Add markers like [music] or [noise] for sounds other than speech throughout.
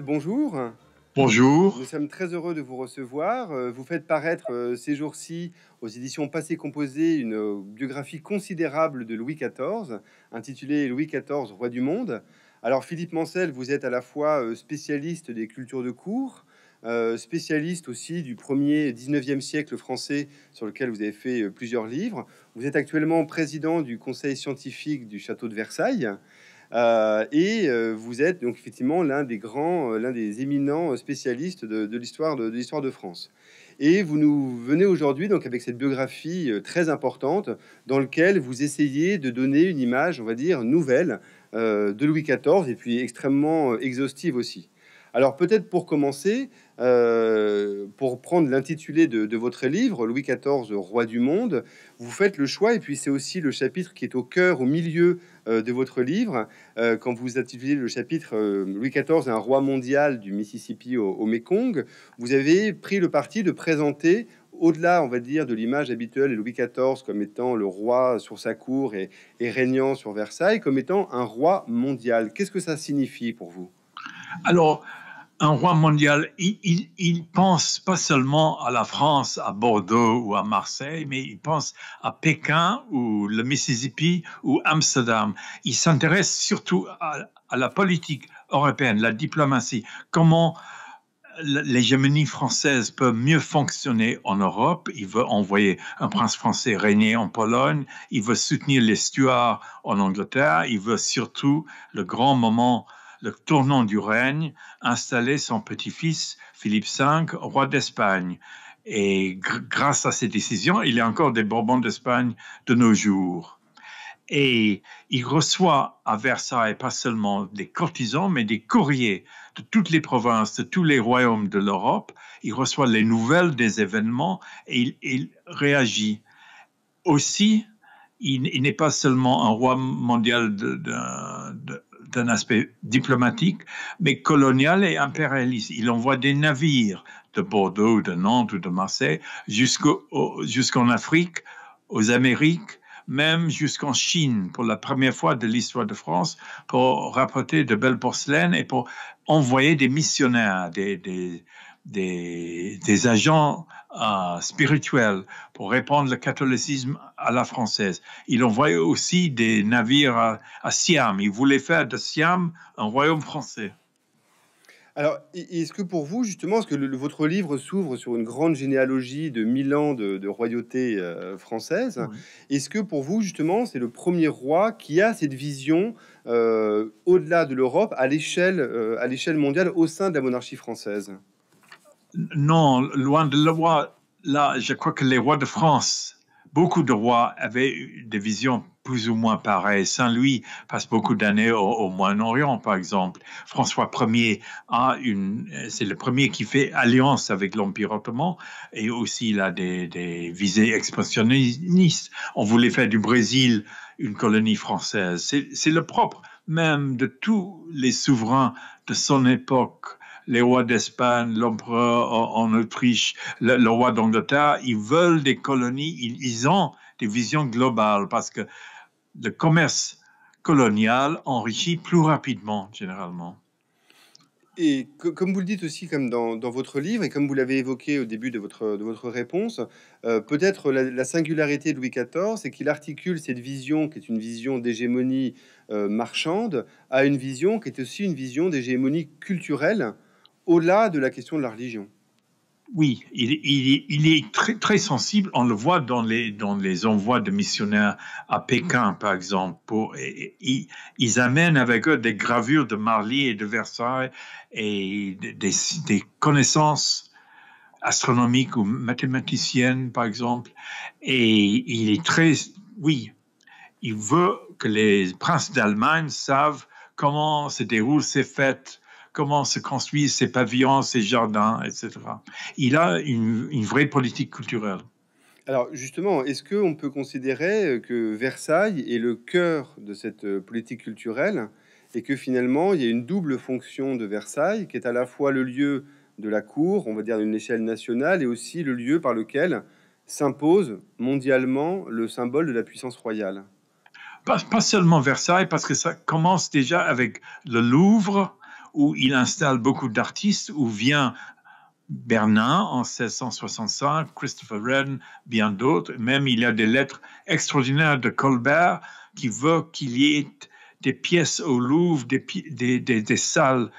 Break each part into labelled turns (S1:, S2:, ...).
S1: bonjour. Bonjour. Nous sommes très heureux de vous recevoir. Euh, vous faites paraître euh, ces jours-ci aux éditions Passé Composé une euh, biographie considérable de Louis XIV, intitulée Louis XIV, roi du monde. Alors Philippe Mancel, vous êtes à la fois spécialiste des cultures de cour, spécialiste aussi du premier 19e siècle français sur lequel vous avez fait plusieurs livres. Vous êtes actuellement président du conseil scientifique du château de Versailles. Euh, et euh, vous êtes donc effectivement l'un des grands, euh, l'un des éminents spécialistes de, l'histoire de, l'histoire de France. Et vous nous venez aujourd'hui donc avec cette biographie très importante dans laquelle vous essayez de donner une image, on va dire, nouvelle de Louis XIV et puis extrêmement exhaustive aussi. Alors peut-être pour commencer, pour prendre l'intitulé de, de, votre livre, Louis XIV, roi du monde, vous faites le choix, et puis c'est aussi le chapitre qui est au cœur, au milieu euh, de votre livre, euh, quand vous intitulez le chapitre euh, Louis XIV, un roi mondial du Mississippi au, au Mékong, vous avez pris le parti de présenter au-delà, on va dire, de l'image habituelle de Louis XIV comme étant le roi sur sa cour et, et régnant sur Versailles, comme étant un roi mondial. Qu'est-ce que ça signifie pour vous
S2: Alors, un roi mondial, il, pense pas seulement à la France, à Bordeaux ou à Marseille, mais il pense à Pékin ou le Mississippi ou Amsterdam. Il s'intéresse surtout à, la politique européenne, la diplomatie, comment l'hégémonie française peut mieux fonctionner en Europe. Il veut envoyer un prince français régner en Pologne, il veut soutenir les Stuarts en Angleterre, il veut surtout le grand moment le tournant du règne, installé son petit-fils Philippe V, roi d'Espagne. Et grâce à ces décisions, il est encore des Bourbons d'Espagne de nos jours. Et il reçoit à Versailles pas seulement des courtisans, mais des courriers de toutes les provinces, de tous les royaumes de l'Europe. Il reçoit les nouvelles des événements et il, réagit. Aussi, il, n'est pas seulement un roi mondial de, d'un aspect diplomatique, mais colonial et impérialiste. Il envoie des navires de Bordeaux, de Nantes ou de Marseille jusqu'en Afrique, aux Amériques, même jusqu'en Chine, pour la première fois de l'histoire de France, pour rapporter de belles porcelaines et pour envoyer des missionnaires, des, des agents euh, spirituel pour répandre le catholicisme à la française. Il envoyait aussi des navires à, Siam. Il voulait faire de Siam un royaume français.
S1: Alors, est-ce que pour vous, justement, ce que votre livre s'ouvre sur une grande généalogie de mille ans de, royauté euh, française Est-ce que pour vous, justement, c'est le premier roi qui a cette vision euh, au-delà de l'Europe, à l'échelle mondiale, au sein de la monarchie française
S2: non, loin de la Là, je crois que les rois de France, beaucoup de rois avaient des visions plus ou moins pareilles. Saint-Louis passe beaucoup d'années au, Moyen-Orient, par exemple. François Ier a une, c'est le premier qui fait alliance avec l'Empire ottoman et aussi il a des, des visées expansionnistes. On voulait faire du Brésil une colonie française. C'est le propre même de tous les souverains de son époque les rois d'Espagne, l'empereur en, Autriche, le, roi d'Angleterre, ils veulent des colonies, ils, ont des visions globales parce que le commerce colonial enrichit plus rapidement généralement.
S1: Et comme vous le dites aussi, comme dans, votre livre, et comme vous l'avez évoqué au début de votre, de votre réponse, euh, peut-être la, singularité de Louis XIV, c'est qu'il articule cette vision, qui est une vision d'hégémonie euh, marchande, à une vision qui est aussi une vision d'hégémonie culturelle au-delà de la question de la religion.
S2: Oui, il, est très, très sensible. On le voit dans les, dans les envois de missionnaires à Pékin, par exemple. ils, amènent avec eux des gravures de Marly et de Versailles et des, des connaissances astronomiques ou mathématiciennes, par exemple. Et il est très, oui, il veut que les princes d'Allemagne savent comment se déroulent ces fêtes comment se construisent ces pavillons, ces jardins, etc. Il a une, vraie politique culturelle.
S1: Alors justement, est-ce qu'on peut considérer que Versailles est le cœur de cette euh, politique culturelle et que finalement il y a une double fonction de Versailles qui est à la fois le lieu de la cour, on va dire d'une échelle nationale, et aussi le lieu par lequel s'impose mondialement le symbole de la puissance royale pas, pas,
S2: seulement Versailles, parce que ça commence déjà avec le Louvre où il installe beaucoup d'artistes, où vient Bernard en 1665, Christopher Wren, bien d'autres. Même il y a des lettres extraordinaires de Colbert qui veut qu'il y ait des pièces au Louvre, des, salles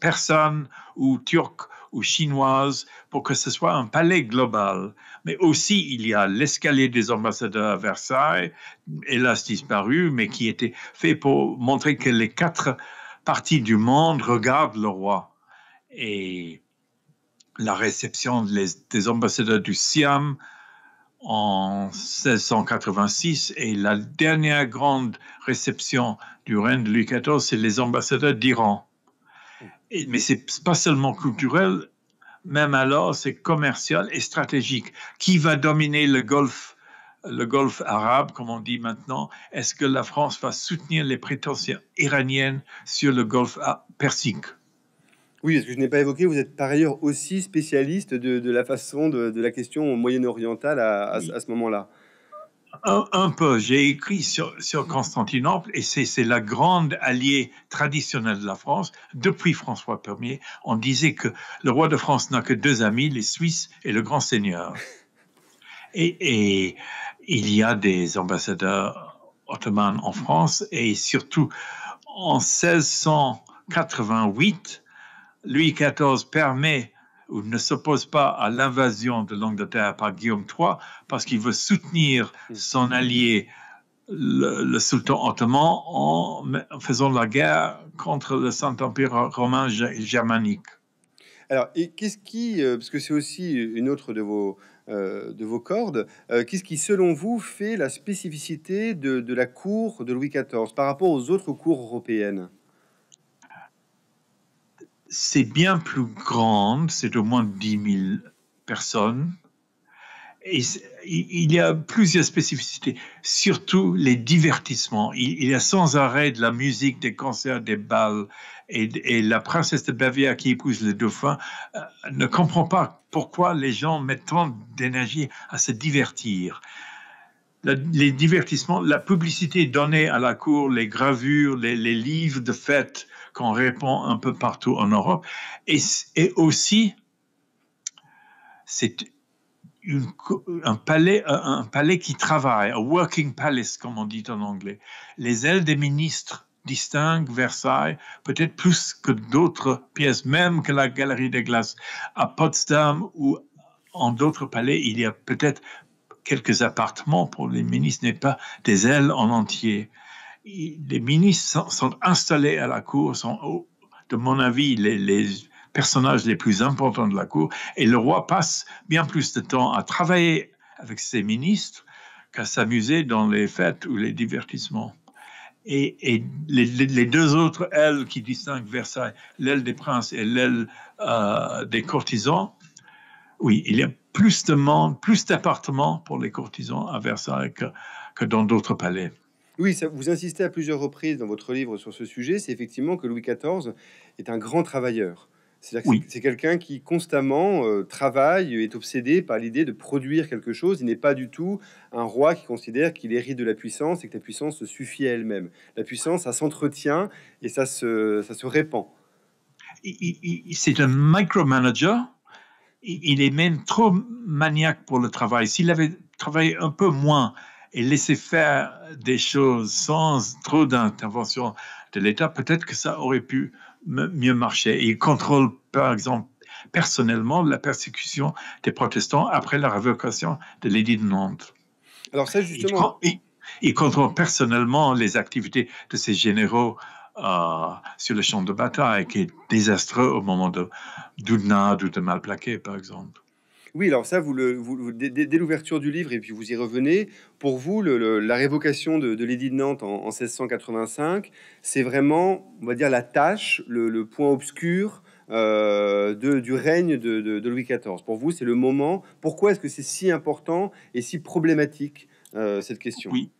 S2: persanes ou turques ou chinoise pour que ce soit un palais global. Mais aussi, il y a l'escalier des ambassadeurs à Versailles, hélas disparu, mais qui était fait pour montrer que les quatre parties du monde regardent le roi. Et la réception des ambassadeurs du Siam en 1686 et la dernière grande réception du règne de Louis XIV, c'est les ambassadeurs d'Iran mais mais c'est pas seulement culturel, même alors c'est commercial et stratégique. Qui va dominer le Golfe le Golfe arabe, comme on dit maintenant, est-ce que la France va soutenir les prétentions iraniennes sur le Golfe
S1: Persique oui, ce que je n'ai pas évoqué, vous êtes par ailleurs aussi spécialiste de, la façon de, la question moyen-orientale à ce moment-là
S2: un, peu. J'ai écrit sur, Constantinople et c'est la grande alliée traditionnelle de la France. Depuis François Ier, on disait que le roi de France n'a que deux amis, les Suisses et le grand seigneur. [laughs] Et, et il y a des ambassadeurs ottomans en France et surtout en 1688, Louis XIV permet ou ne s'oppose pas à l'invasion de l'Angleterre par Guillaume III parce qu'il veut soutenir son allié, le, sultan ottoman, en faisant la guerre contre le Saint-Empire romain germanique.
S1: Alors, et qu'est-ce qui, euh, parce que c'est aussi une autre de vos, euh, cordes, euh, qu'est-ce qui, selon vous, fait la spécificité de la cour de Louis XIV par rapport aux autres cours européennes
S2: c'est bien plus grande, c'est au moins 10 000 personnes. il y a plusieurs spécificités, surtout les divertissements. Il y a sans arrêt de la musique, des concerts, des balles. Et, la princesse de Bavière qui épouse le dauphin euh, ne comprend pas pourquoi les gens mettent tant d'énergie à se divertir. les divertissements, la publicité donnée à la cour, les gravures, les, les livres de fête, qu'on répand un peu partout en Europe. Et, aussi, c'est un palais, un palais qui travaille, un working palace, comme on dit en anglais. Les ailes des ministres distinguent Versailles, peut-être plus que d'autres pièces, même que la Galerie des Glaces. À Potsdam ou en d'autres palais, il y a peut-être quelques appartements pour les ministres, mais pas des ailes en entier les ministres sont, installés à la cour, sont, de mon avis, les, personnages les plus importants de la cour, et le roi passe bien plus de temps à travailler avec ses ministres qu'à s'amuser dans les fêtes ou les divertissements. Et, les, deux autres ailes qui distinguent Versailles, l'aile des princes et l'aile euh, des courtisans, oui, il y a plus de monde, plus d'appartements pour les courtisans à Versailles que dans d'autres palais.
S1: Oui, vous insistez à plusieurs reprises dans votre livre sur ce sujet, c'est effectivement que Louis XIV est un grand travailleur. C'est-à-dire que c'est quelqu'un qui constamment euh, travaille, est obsédé par l'idée de produire quelque chose. Il n'est pas du tout un roi qui considère qu'il hérite de la puissance et que la puissance suffit à elle-même. La puissance, ça s'entretient et ça se, ça se répand.
S2: C'est un micromanager. Il est même trop maniaque pour le travail. S'il avait travaillé un peu moins, et laisser faire des choses sans trop d'intervention de l'État, peut-être que ça aurait pu mieux marcher. Il contrôle, par exemple, personnellement la persécution des protestants après la révocation de l'édit de Nantes.
S1: Alors ça, justement...
S2: Il, contrôle personnellement les activités de ses généraux euh, sur le champ de bataille, qui est désastreux au moment de ou de Malplaqué, par exemple.
S1: Oui, alors ça, vous dès, l'ouverture du livre, et puis vous y revenez, pour vous, la révocation de, l'édit de Nantes en, 1685, c'est vraiment, on va dire, la tâche, le, point obscur euh, du règne de, Louis XIV. Pour vous, c'est le moment. Pourquoi est-ce que c'est si important et si problématique, euh, cette question Oui,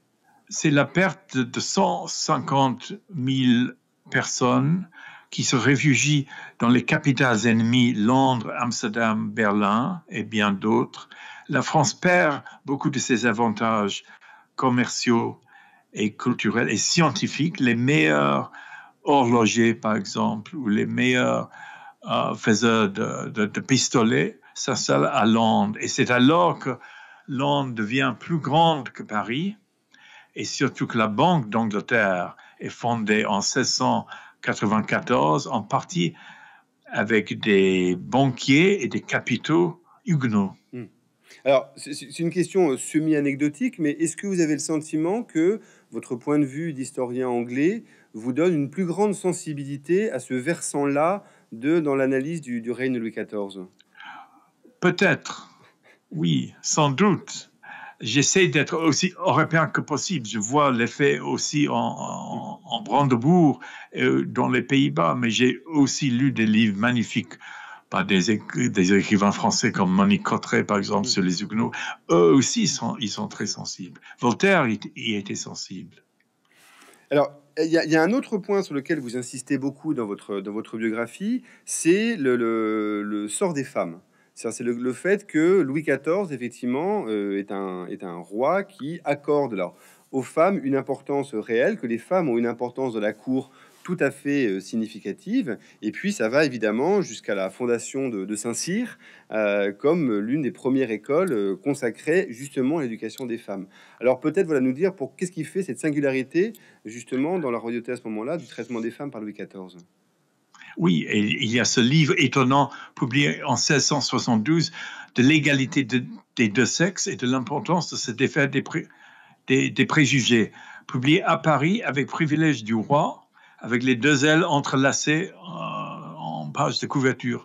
S2: c'est la perte de 150 000 personnes qui se réfugient dans les capitales ennemies Londres, Amsterdam, Berlin et bien d'autres, la France perd beaucoup de ses avantages commerciaux et culturels et scientifiques. Les meilleurs horlogers, par exemple, ou les meilleurs euh, faiseurs de, de, de pistolets s'installent à Londres. Et c'est alors que Londres devient plus grande que Paris et surtout que la Banque d'Angleterre est fondée en 1600 94, en partie avec des banquiers et des capitaux huguenots.
S1: Hmm. Alors, c'est une question euh, semi-anecdotique, mais est-ce que vous avez le sentiment que votre point de vue d'historien anglais vous donne une plus grande sensibilité à ce versant-là de dans l'analyse du, du, règne de Louis XIV
S2: Peut-être, oui, sans doute j'essaie d'être aussi européen que possible. Je vois l'effet aussi en, Brandebourg, euh, dans les Pays-Bas, mais j'ai aussi lu des livres magnifiques par des, écrivains français comme Monique Cotteret, par exemple, mm. sur les Huguenots. Eux aussi, sont, ils sont très sensibles. Voltaire y, était sensible.
S1: Alors, il y, a un autre point sur lequel vous insistez beaucoup dans votre, dans votre biographie, c'est le sort des femmes. C'est le, fait que Louis XIV, effectivement, euh, est, un, roi qui accorde aux femmes une importance réelle, que les femmes ont une importance de la cour tout à fait euh, significative. Et puis, ça va évidemment jusqu'à la fondation de, Saint-Cyr, euh, comme l'une des premières écoles consacrées justement à l'éducation des femmes. Alors, peut-être, voilà, nous dire pour qu'est-ce qui fait cette singularité, justement, dans la royauté à ce moment-là, du traitement des femmes par Louis XIV.
S2: Oui, il y a ce livre étonnant publié en 1672 de l'égalité des deux sexes et de l'importance de se défaire des, préjugés, publié à Paris avec privilège du roi, avec les deux ailes entrelacées euh, en page de couverture.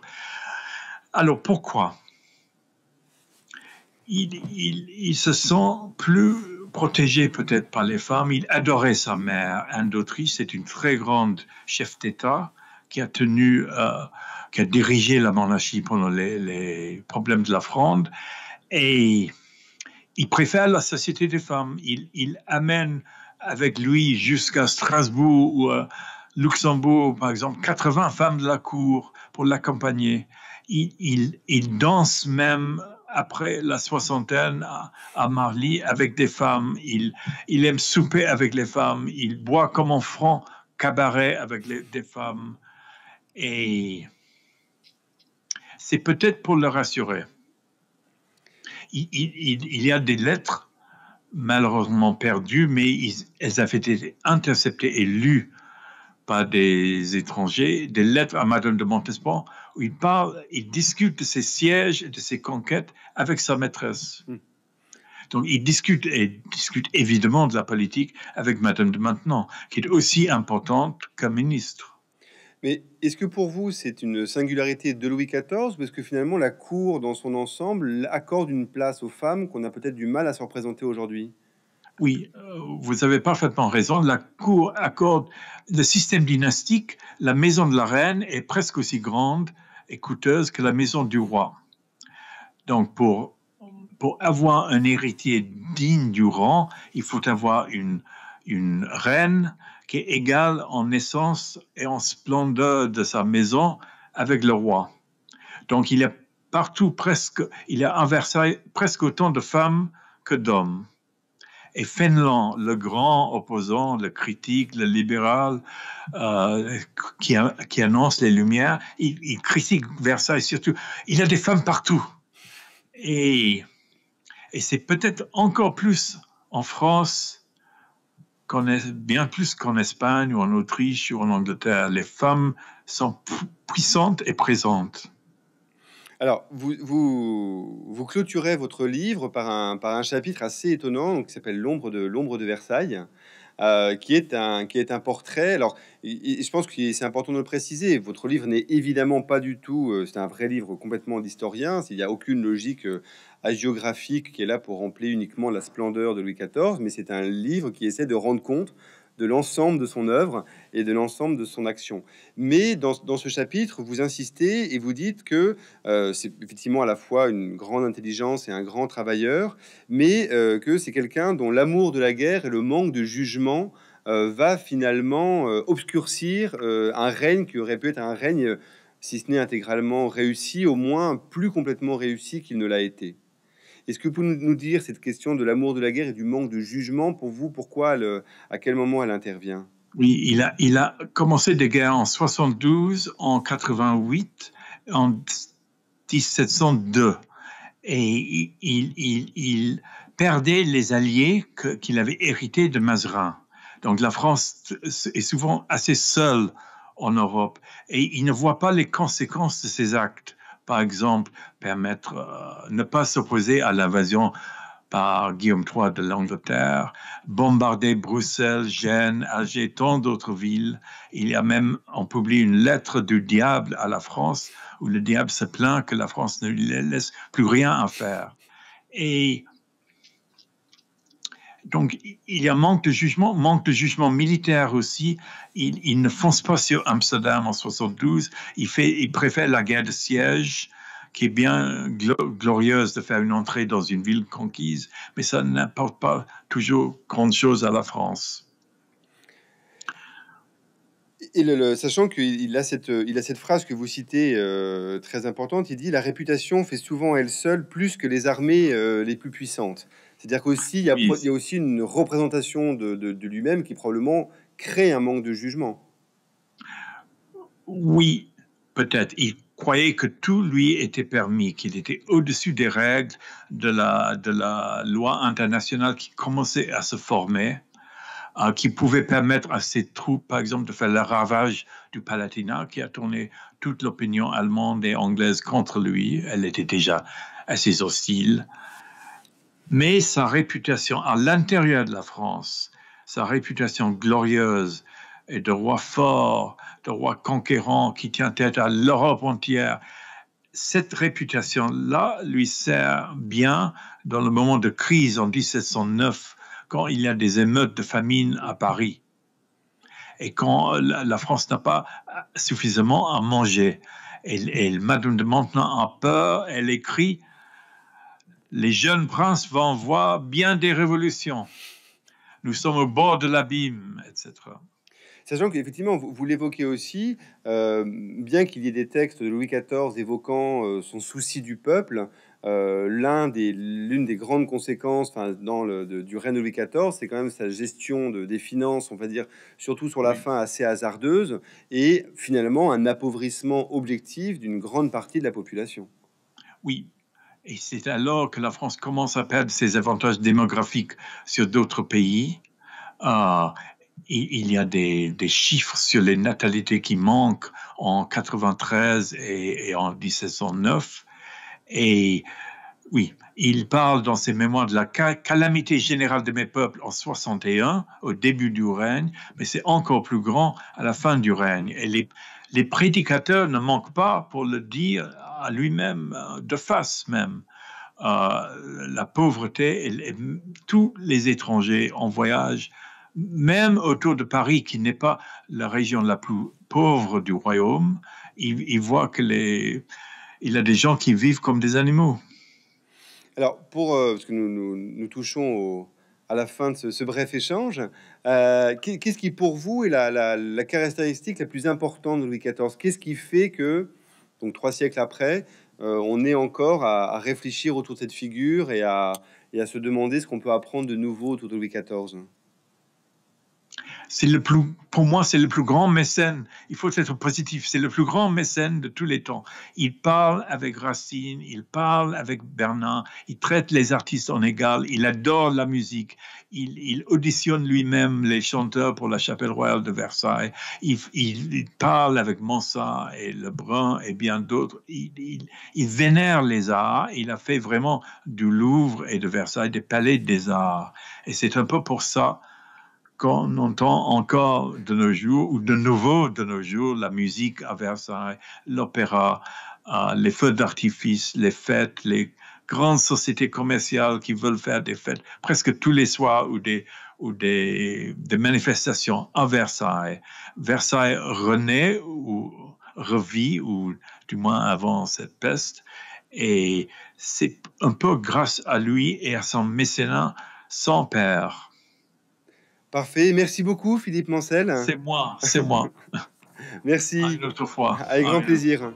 S2: Alors pourquoi il, il se sent plus protégé peut-être par les femmes. Il adorait sa mère, Anne d'Autriche, c'est une très grande chef d'État qui a tenu, euh, qui a dirigé la monarchie pendant les, problèmes de la Fronde. Et il préfère la Société des femmes. Il, amène avec lui jusqu'à Strasbourg ou à euh, Luxembourg, par exemple, 80 femmes de la cour pour l'accompagner. Il, danse même après la soixantaine à, Marly avec des femmes. Il, aime souper avec les femmes. Il boit comme en franc cabaret avec des femmes. Et c'est peut-être pour le rassurer. Il, y a des lettres malheureusement perdues, mais elles avaient été interceptées et lues par des étrangers, des lettres à Madame de Montespan où il parle, il discute de ses sièges et de ses conquêtes avec sa maîtresse. Hmm. Donc il discute et discute évidemment de la politique avec Madame de maintenant qui est aussi importante qu'un ministre.
S1: Mais est-ce que pour vous, c'est une singularité de Louis XIV Parce que finalement, la cour dans son ensemble accorde une place aux femmes qu'on a peut-être du mal à se représenter aujourd'hui. Oui, euh,
S2: vous avez parfaitement raison. La cour accorde le système dynastique. La maison de la reine est presque aussi grande et coûteuse que la maison du roi. Donc, pour, avoir un héritier digne du rang, il faut avoir une reine qui est égal en essence et en splendeur de sa maison avec le roi. Donc il y a partout presque, il y a à Versailles presque autant de femmes que d'hommes. Et Fénelon, le grand opposant, le critique, le libéral, euh, qui, annonce les Lumières, il, critique Versailles surtout. Il a des femmes partout. Et, et c'est peut-être encore plus en France bien plus qu'en Espagne ou en Autriche ou en Angleterre. Les femmes sont puissantes et présentes.
S1: Alors, vous, clôturez votre livre par un, chapitre assez étonnant qui s'appelle L'ombre de, l'ombre de Versailles, euh, qui, est un, qui est un portrait. Alors, je pense que c'est important de le préciser. Votre livre n'est évidemment pas du tout, euh, c'est un vrai livre complètement d'historien. S'il n'y a aucune logique euh, qui est là pour remplir uniquement la splendeur de Louis XIV, mais c'est un livre qui essaie de rendre compte de l'ensemble de son œuvre et de l'ensemble de son action. Mais dans, ce chapitre, vous insistez et vous dites que euh, c'est effectivement à la fois une grande intelligence et un grand travailleur, mais euh, que c'est quelqu'un dont l'amour de la guerre et le manque de jugement euh, va finalement obscurcir un règne qui aurait pu être un règne, si ce n'est intégralement réussi, au moins plus complètement réussi qu'il ne l'a été. Est-ce que vous pouvez nous dire cette question de l'amour de la guerre et du manque de jugement pour vous Pourquoi, euh, à quel moment elle intervient
S2: Oui, il a, il a commencé des guerres en 72, en 88, en 1702. Et il, perdait les alliés qu'il avait hérités de Mazarin. Donc la France est souvent assez seule en Europe et il ne voit pas les conséquences de ses actes. Par exemple, permettre, euh, ne pas s'opposer à l'invasion par Guillaume III de l'Angleterre, bombarder Bruxelles, Gênes, Alger, tant d'autres villes. Il y a même, on publie une lettre du diable à la France où le diable se plaint que la France ne lui laisse plus rien à faire. Et donc, il y a manque de jugement, manque de jugement militaire aussi. Il, ne fonce pas sur Amsterdam en 72. Il, il préfère la guerre de siège, qui est bien glorieuse de faire une entrée dans une ville conquise, mais ça n'apporte pas toujours grand chose à la France.
S1: sachant qu'il a, cette, phrase que vous citez euh, très importante, il dit La réputation fait souvent elle seule plus que les armées euh, les plus puissantes. C'est-à-dire qu'il y, a, aussi une représentation de, lui-même qui probablement crée un manque de jugement.
S2: Oui, peut-être. Il croyait que tout lui était permis, qu'il était au-dessus des règles de la, de la loi internationale qui commençait à se former, euh, qui pouvait permettre à ses troupes, par exemple, de faire le ravage du Palatinat, qui a tourné toute l'opinion allemande et anglaise contre lui. Elle était déjà assez hostile mais sa réputation à l'intérieur de la France, sa réputation glorieuse et de roi fort, de roi conquérant qui tient tête à l'Europe entière, cette réputation-là lui sert bien dans le moment de crise en 1709, quand il y a des émeutes de famine à Paris et quand la France n'a pas suffisamment à manger. Et, et, Madame de a peur, elle écrit les jeunes princes vont voir bien des révolutions. Nous sommes au bord de l'abîme,
S1: etc. Sachant qu'effectivement, vous, vous l'évoquez aussi, euh, bien qu'il y ait des textes de Louis XIV évoquant euh, son souci du peuple, euh, l'une des grandes conséquences dans du règne de Louis XIV, c'est quand même sa gestion des finances, on va dire, surtout sur la fin assez hasardeuse, et finalement un appauvrissement objectif d'une grande partie de la population. Oui, et c'est
S2: alors que la France commence à perdre ses avantages démographiques sur d'autres pays. Euh, il y a des, chiffres sur les natalités qui manquent en 93 et, en 1709. Et oui, il parle dans ses mémoires de la calamité générale de mes peuples en 61, au début du règne, mais c'est encore plus grand à la fin du règne. Et les, les prédicateurs ne manquent pas pour le dire à lui-même, euh, de face même. Euh, la pauvreté et tous les étrangers en voyage, même autour de Paris, qui n'est pas la région la plus pauvre du royaume, il, voit que les, il a des gens qui vivent comme des animaux.
S1: Alors, pour, euh, parce que nous, nous, touchons à la fin de ce, bref échange, qu'est-ce qui, pour vous, est la, la, la, caractéristique la plus importante de Louis XIV Qu'est-ce qui fait que donc trois siècles après, euh, on est encore à, réfléchir autour de cette figure et à, et à se demander ce qu'on peut apprendre de nouveau autour de Louis XIV
S2: c'est le pour moi, c'est le plus grand mécène. Il faut être positif. C'est le plus grand mécène de tous les temps. Il parle avec Racine, il parle avec Bernard, il traite les artistes en égal, il adore la musique, il, auditionne lui-même les chanteurs pour la Chapelle Royale de Versailles, il, parle avec Mansa et Lebrun et bien d'autres. Il, vénère les arts, il a fait vraiment du Louvre et de Versailles des palais des arts. Et c'est un peu pour ça qu'on entend encore de nos jours, ou de nouveau de nos jours, la musique à Versailles, l'opéra, euh, les feux d'artifice, les fêtes, les grandes sociétés commerciales qui veulent faire des fêtes presque tous les soirs ou des, manifestations à Versailles. Versailles renaît ou revit, ou du moins avant cette peste. Et c'est un peu grâce à lui et à son mécénat son père
S1: Parfait. Merci beaucoup, Philippe Mancel. C'est moi, c'est moi. [laughs] Merci. À une autre fois. Avec grand plaisir.